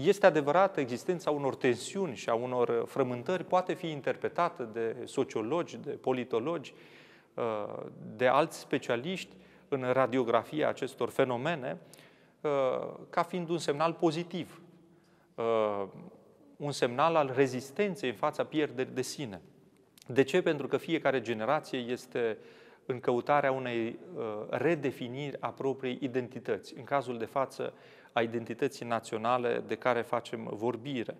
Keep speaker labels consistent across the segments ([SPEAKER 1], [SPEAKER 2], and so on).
[SPEAKER 1] este adevărat, existența unor tensiuni și a unor uh, frământări poate fi interpretată de sociologi, de politologi, uh, de alți specialiști în radiografia acestor fenomene, uh, ca fiind un semnal pozitiv, un semnal al rezistenței în fața pierderii de sine. De ce? Pentru că fiecare generație este în căutarea unei redefiniri a propriei identități. În cazul de față, a identității naționale de care facem vorbire.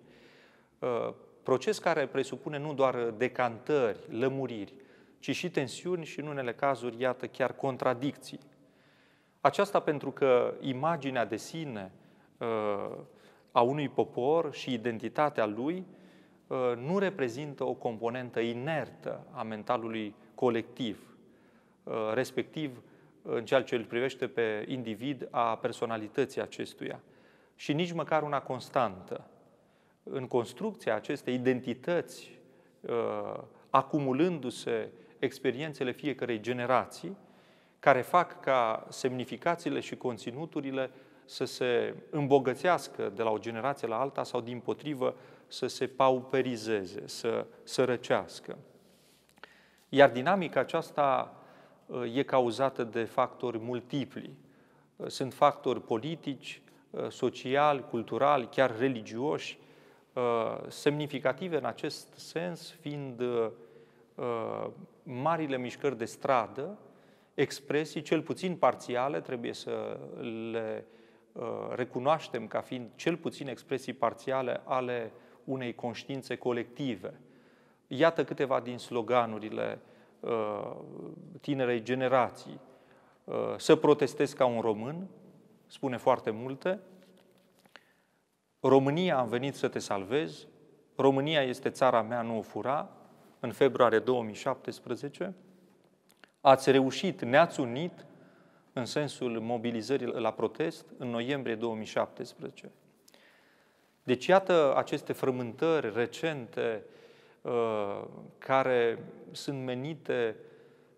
[SPEAKER 1] Uh, proces care presupune nu doar decantări, lămuriri, ci și tensiuni și, în unele cazuri, iată, chiar contradicții. Aceasta pentru că imaginea de sine uh, a unui popor și identitatea lui uh, nu reprezintă o componentă inertă a mentalului colectiv, respectiv în ceea ce îl privește pe individ, a personalității acestuia și nici măcar una constantă. În construcția acestei identități, uh, acumulându-se experiențele fiecarei generații, care fac ca semnificațiile și conținuturile să se îmbogățească de la o generație la alta sau, din potrivă, să se pauperizeze, să sărăcească. Iar dinamica aceasta e cauzată de factori multipli. Sunt factori politici, sociali, culturali, chiar religioși, semnificative în acest sens, fiind marile mișcări de stradă, expresii cel puțin parțiale, trebuie să le recunoaștem ca fiind cel puțin expresii parțiale ale unei conștiințe colective. Iată câteva din sloganurile uh, Uh, tinerei generații uh, să protestez ca un român, spune foarte multe. România am venit să te salvez, România este țara mea, nu o fura, în februarie 2017. Ați reușit, ne-ați unit în sensul mobilizării la protest în noiembrie 2017. Deci, iată aceste frământări recente Uh, care sunt menite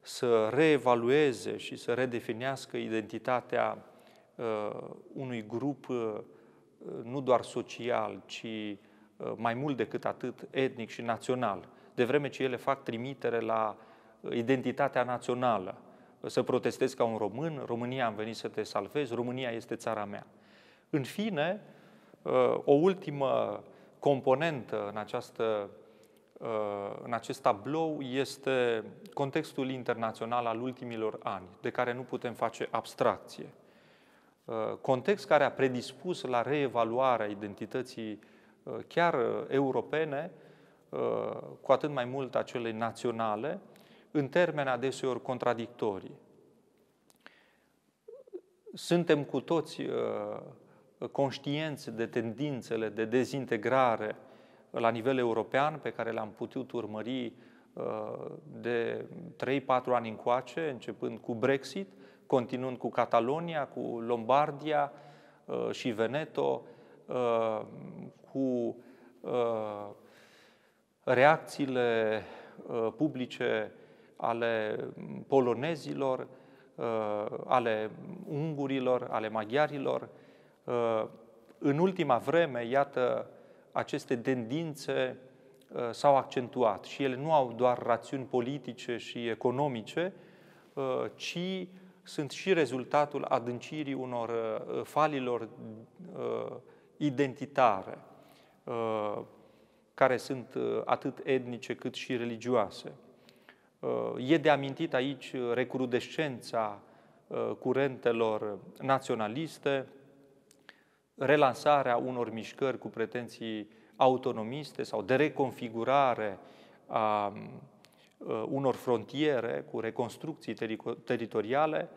[SPEAKER 1] să reevalueze și să redefinească identitatea uh, unui grup uh, nu doar social, ci mai mult decât atât etnic și național, de vreme ce ele fac trimitere la identitatea națională. Să protestez ca un român, România am venit să te salvez, România este țara mea. În fine, o ultimă componentă în această Uh, în acest tablou este contextul internațional al ultimilor ani, de care nu putem face abstracție. Uh, context care a predispus la reevaluarea identității uh, chiar europene, cu atât mai mult a naționale, în termeni adeseori contradictorii. Suntem cu toți conștienți de tendințele de dezintegrare la nivel european pe care le-am putut urmări uh, de 3-4 ani încoace, începând cu Brexit, continuând cu Catalonia, cu Lombardia uh, și Veneto, uh, cu reacțiile publice ale polonezilor, ale ungurilor, ale maghiarilor. În ultima vreme, iată, aceste tendințe uh, s-au accentuat și ele nu au doar rațiuni politice și economice, uh, ci sunt și rezultatul adâncirii unor uh, falilor identitare, care sunt atât etnice cât și religioase. E de amintit aici recrudescența curentelor naționaliste, relansarea unor mișcări cu pretenții autonomiste sau de reconfigurare a unor frontiere cu reconstrucții teritoriale,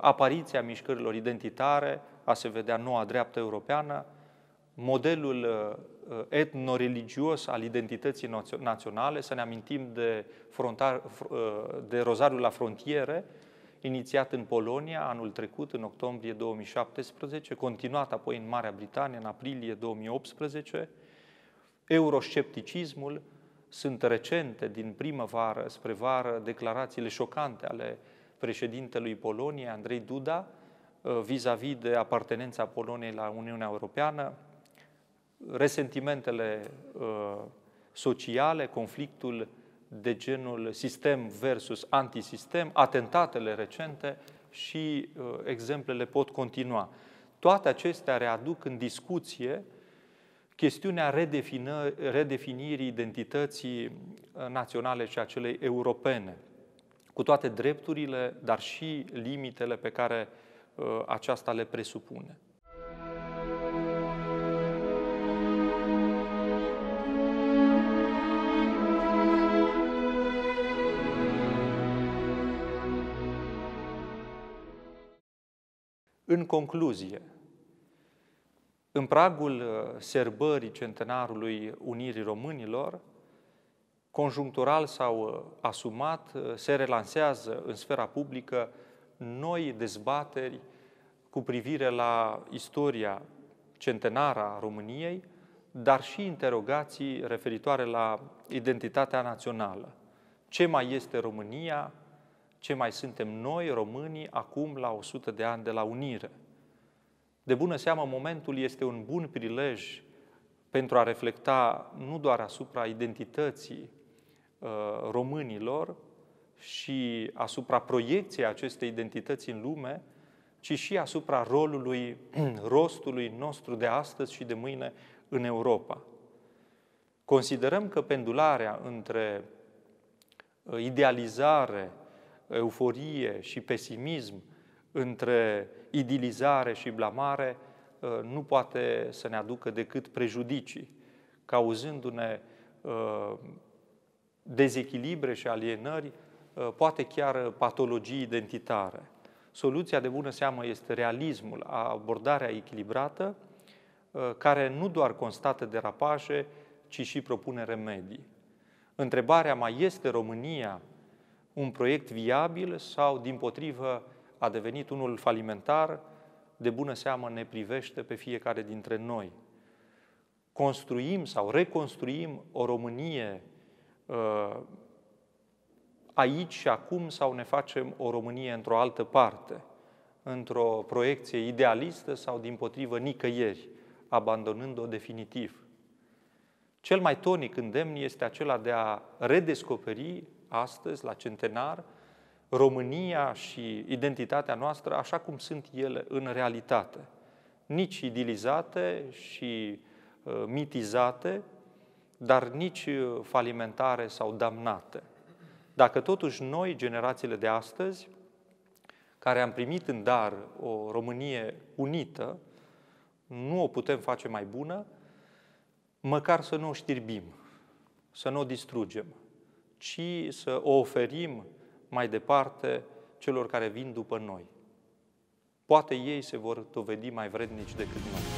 [SPEAKER 1] apariția mișcărilor identitare, a se vedea noua dreaptă europeană, modelul etnoreligios al identității naționale, să ne amintim de, frontar, de rozariul la frontiere, inițiat în Polonia anul trecut, în octombrie 2017, continuat apoi în Marea Britanie în aprilie 2018. Euroscepticismul sunt recente, din primăvară spre vară, declarațiile șocante ale președintelui Poloniei, Andrei Duda, uh, vis-a-vis de apartenența Poloniei la Uniunea Europeană, resentimentele uh, sociale, conflictul de genul sistem versus antisistem, atentatele recente și uh, exemplele pot continua. Toate acestea readuc în discuție chestiunea redefină, redefinirii identității uh, naționale și a celei europene, cu toate drepturile, dar și limitele pe care uh, aceasta le presupune. În concluzie, în pragul uh, serbării centenarului Unirii Românilor, conjunctural sau uh, asumat, uh, se relansează în sfera publică noi dezbateri cu privire la istoria centenară a României, dar și interogații referitoare la identitatea națională. Ce mai este România? ce mai suntem noi, românii, acum la 100 de ani de la unire. De bună seamă, momentul este un bun prilej pentru a reflecta nu doar asupra identității uh, românilor și asupra proiecției acestei identități în lume, ci și asupra rolului, rostului nostru de astăzi și de mâine în Europa. Considerăm că pendularea între uh, idealizare euforie și pesimism, între idilizare și blamare, uh, nu poate să ne aducă decât prejudicii, cauzându-ne uh, dezechilibre și alienări, uh, poate chiar patologii identitare. Soluția de bună seamă este realismul, abordarea echilibrată, care nu doar constată derapaje, ci și propune remedii. Întrebarea mai este România un proiect viabil sau, din potrivă, a devenit unul falimentar, de bună seamă ne privește pe fiecare dintre noi. Construim sau reconstruim o Românie uh, aici și acum sau ne facem o Românie într-o altă parte, într-o proiecție idealistă sau, din potrivă, nicăieri, abandonând-o definitiv. Cel mai tonic îndemn este acela de a redescoperi astăzi, la centenar, România și identitatea noastră așa cum sunt ele în realitate. Nici idilizate și uh, mitizate, dar nici uh, falimentare sau damnate. Dacă totuși noi, generațiile de astăzi, care am primit în dar o Românie unită, nu o putem face mai bună, măcar să nu o știrbim, să nu o distrugem, ci să o oferim mai departe celor care vin după noi. Poate ei se vor dovedi mai vrednici decât noi.